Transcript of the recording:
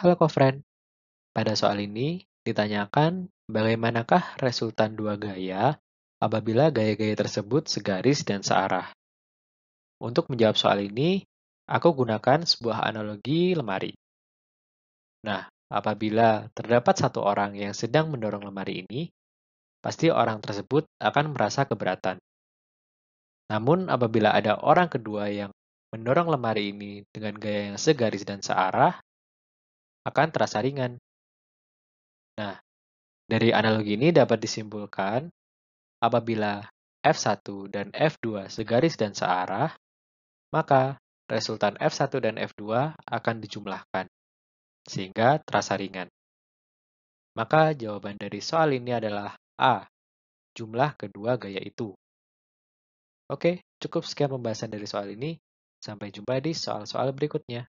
Halo friend. pada soal ini ditanyakan bagaimanakah resultan dua gaya apabila gaya-gaya tersebut segaris dan searah. Untuk menjawab soal ini, aku gunakan sebuah analogi lemari. Nah, apabila terdapat satu orang yang sedang mendorong lemari ini, pasti orang tersebut akan merasa keberatan. Namun, apabila ada orang kedua yang mendorong lemari ini dengan gaya yang segaris dan searah, akan terasa ringan. Nah, dari analogi ini dapat disimpulkan apabila F1 dan F2 segaris dan searah, maka resultan F1 dan F2 akan dijumlahkan, sehingga terasa ringan. Maka jawaban dari soal ini adalah A, jumlah kedua gaya itu. Oke, cukup sekian pembahasan dari soal ini. Sampai jumpa di soal-soal berikutnya.